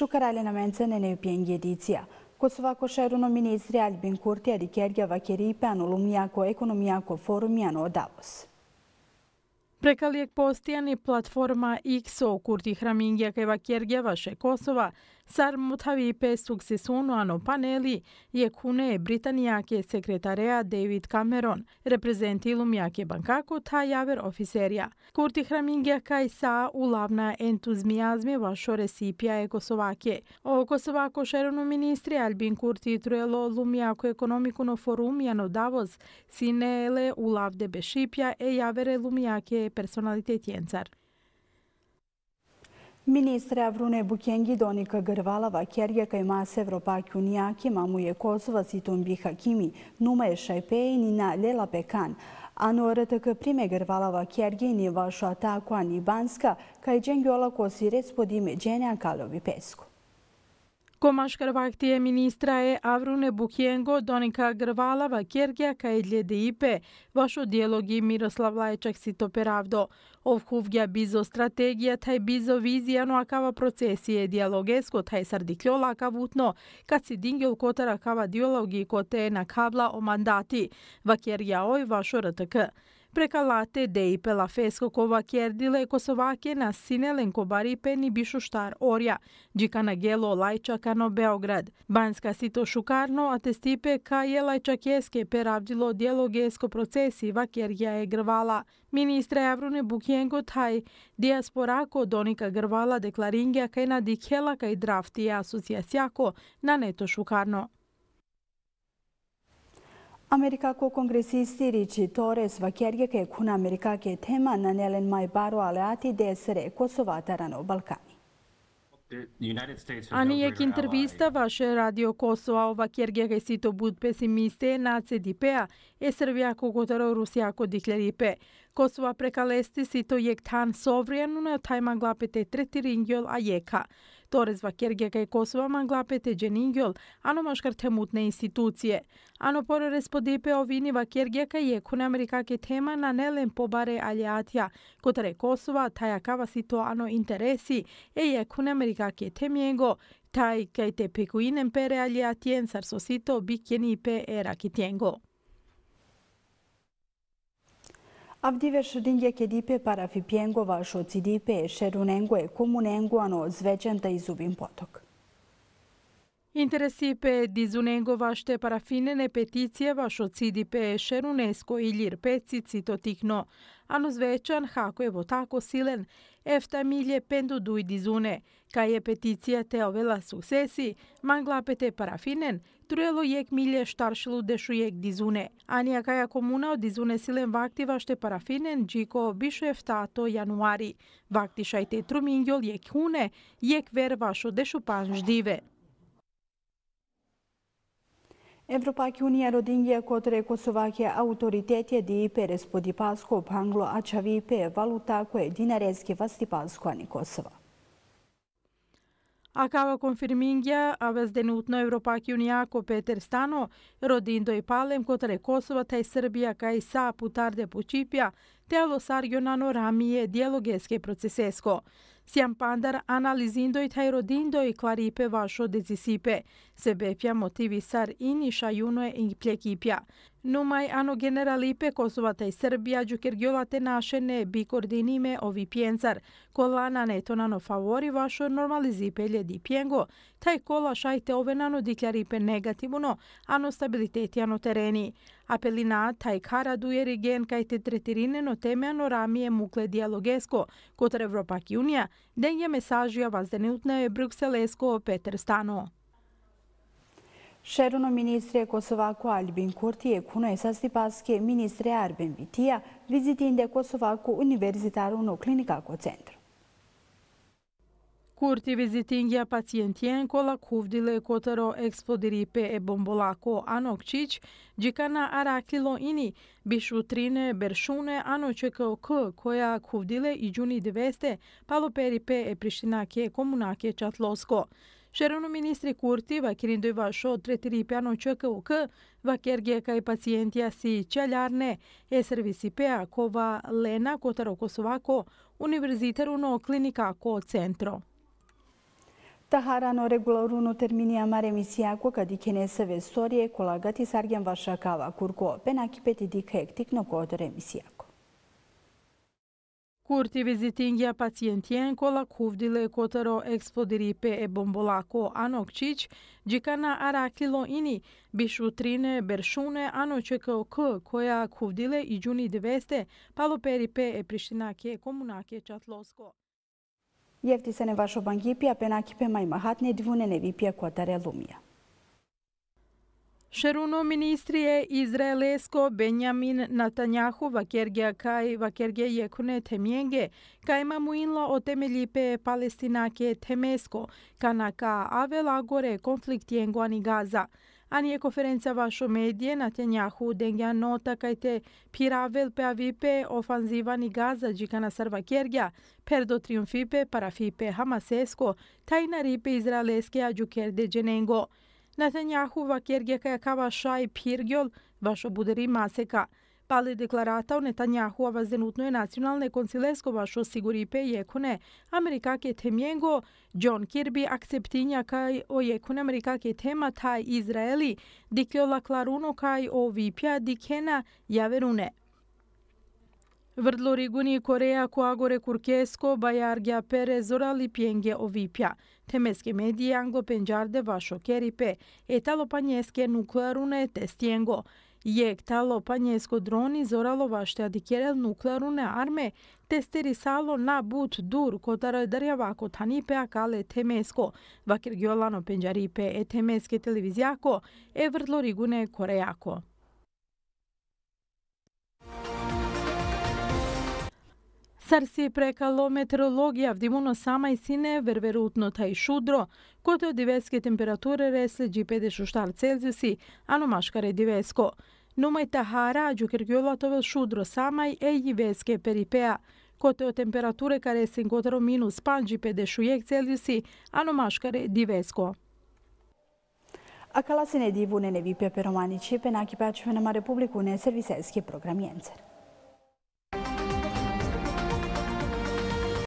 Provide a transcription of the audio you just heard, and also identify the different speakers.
Speaker 1: Шукарале на менце ne неупенги едиција. Косовако шерно министри Альбин Курти, Ади Кергја, vakeri и Пенулу Мијако, Економијако, Форум и Ано Давос.
Speaker 2: Прекалијек постијани платформа ИКСО Курти Храмингјака и Вакергја, Ваше Косова, Sar mutavi pesuk se sunu ano paneli je kune Britanijake sekretareja David Cameron, reprezentilum jake bankako ta javer oficerija. Kurti hraminge kaj sa ulavna entuzmijazme vašo resipija je Kosovake. O Kosovako šerono ministri Albin Kurti trujelo lumijako ekonomiku no forum jano davoz sinele ulavde bešipja e javere lumijake personalitet jencar.
Speaker 1: Ministra Vrune Bukengi Donika Grvalava, Kerjaka i Mas Evropaki Unijaki, Mamuje Kosova, Sitombi Hakimi, Numaje Šajpeji, Nina Ljela Pekan. Ano RTK prime Grvalava Kjergi ni vašu ataku Ani Banska, kaj dženjola kosi respodime dženja Kalovi Pesku.
Speaker 2: Komaš Karvaktije ministra je Avrune Bukjengo, Donika Grvalava, Kjergija Kajdlje Deipe, vašo dijelog i Miroslav Lajčak Sitoperavdo. Ovhuvgja bizo strategija, taj bizo vizija, no akava procesije dijalogesko, taj sardikljola kavutno, kad si dingil kotara kava dijalogi kote na kabla o mandati, va Kjergija oj vašo RTK. Прека лате деи пелафеско кова кердиле косоваке на синелен кобари пени бишу штар орја, джика на гело лајчака на Београд. Банска сито шукарно, а тестипе ка е лајчакеске перавдило дело геско процеси ва кергија е грвала. Министра Јавруне Букиенко тај ко доника грвала декларингија кај на дикела кај драфти асоцијацијако на нето шукарно.
Speaker 1: America cu congresistii sirici Torres va vakerge ke kuna Amerika ke tema nanelen mai baro aleati desere Kosova tarano Balkani.
Speaker 2: Ani e că intervista vaše radio Kosova ova kjerge ga că to bud pesimiste na CDP-a e Srbija kokotaro Rusija ko dikleripe. Kosova prekalestis i to jek tan sovrijanuna tajma glapete tretiringjol a jeka. Торез ва Кергека и Косова манглапете Дженингјол, ано машкар темутне институција. Ано порорес по ДПО вини ва Кергека и Екуна ке тема на нелен побаре алијатија, котаре Косова таја кава си то ано интереси, е Екуна Америкаке темјего, тај кај те пекуинен пере алијатиен сарсосито бикјени пе ера китјенго.
Speaker 1: Avdive Shrdinje Kedipe Parafi Pjengo Vašo Cidipe Šerunengo je Komunengo Ano Zvećan da izubim potok.
Speaker 2: Interesipe dizunengo vašte parafinene peticije vašo CDP Šerunesko i Ljir Peci citotikno. а но звечан хако е во тако силен, ефта миле пенду дуј дизуне, кај е те овела сусеси, манглапете парафинен, труело јек миле штаршилу дешу јек дизуне. Анија каја комуна од дизуне силен вактива ште парафинен джико ефта ефтато јануари. Вактишајте трумингјол јек хуне, јек шо дешу ждиве.
Speaker 1: Evropak unija rodinje kotre kosovake autoritetje di pere spodi pasko panglo ačavipe valuta koje dinarenske vasti pasko ani Kosova.
Speaker 2: A kava konfirmingja, a vas denutno Evropak i unijako Peter Stano, Rodindo i palem kotre Kosova taj Srbija kaj sa putarde počipja, telo sargionano ramije dijelogeske procesesko. Sjam pandar analizindo i tajrodindo i klaripe vašo dezisipe. Sebepja motivi sar ini šajuno i pljekipja. Numaj ano generalipe Kosova taj Srbija džuker gjolate naše ne bi koordinime ovi pjencar. Kolana ne to favori vašo normalizipe ljedi pjengo. Taj kola šajte ove nano dikljaripe negativno, ano stabiliteti ano tereni. Apelina taj kara duje rigen kajte tretirine no temeno ramije mukle dialogesko kot Evropak Junija den je mesažio vazdenutne Brukselesko Peter Stano.
Speaker 1: Šeruno ministrije Kosovako Albin Kurti je kuno je sastipaske ministre Arben Vitija vizitinde Kosovako univerzitarno klinikako centru.
Speaker 2: Kurti vizitingja pacientjen kolla kuvdile kotero pe e bombolako anokčić, džikana araklilo ini, biš utrine beršune anočeko k koja kuvdile i džuni deveste paloperipe e prištinake komunake čatlosko. Шерону министри Курти ва Кириндоева шо третири пјано ЧКУК ва Керге кај пациентија си чалјарне е сервиси пеа кова Lena Котаро Косовако, универзитару но клиника ко центро.
Speaker 1: Taharano regularuno terminija mare misi ako kad ikene se ve storije kolagati sargjan vaša kava kurko ope nakipeti dik hektik no kodore misi
Speaker 2: Kurti vizitingja pacijentijen kola kuvdile kotaro eksplodiri pe e bombolako anokčić, džikana araklilo ini, bišu trine beršune anočekao k koja kuvdile i džuni 200 paloperi pe e prištinake komunake čatlosko.
Speaker 1: Jefti se ne vašo bangipija, penakipe majmahatne dvune nevipija kotare lumija.
Speaker 2: Šeruno ministrije Izraelesko Benjamin Natanjahu Vakergeja kaj Vakergeje Jekune Temjenge kajma muinla o temeljipe Palestinake Temesko kanaka Avelagore konflikt Jenguani Gaza a nije konferenca vašo medije na tenjahu denja nota kaj te piravel pe avipe ofanzivani gaza džikana sarva kjergja, perdo triumfipe parafipe hamasesko, tajna ripe izraelske de dženengo. Na tenjahu va kjergja kaj kava šaj pirgjol vašo buderi maseka. Pali deklarata o Netanjahu ova zenutno je nacionalne koncilesko vašo sigurije jekone Amerikake temjengo, John Kirby akceptinja kaj o jekone Amerikake tema taj Izraeli, dikljola klaruno kaj o vipja dikena javerune. Vrdlo riguni Koreja koagore kurkesko bajargja pere zora li pjenge ovipja. Temeske medije anglo penđarde vašo keripe, etalo panjeske nuklearune te stjengo. Jek talo panjesko droni zoralo vašte adikerel nuklearune arme, testeri salo na but dur kotaro drjavako tanipe akale temesko. Vakir gjolano penđaripe e temeske televizijako e vrdlo rigune korejako. Сар си прекало метеорологија вдимуно сама и сине, верверутно та и шудро, кото дивески температури ресле 56 Целзиуси, аномашкаре дивеско. Numai Tahara a Giucherghiolatovă șudro samai e ivesche peripea. Cote o temperatură care se încotră minus pangi pe de șuiec Celsiusi, anomașcare divesco.
Speaker 1: A kalasine divu ne nevi pe peromanici, pe nakipaču na Republiku ne serviseski program Jencer.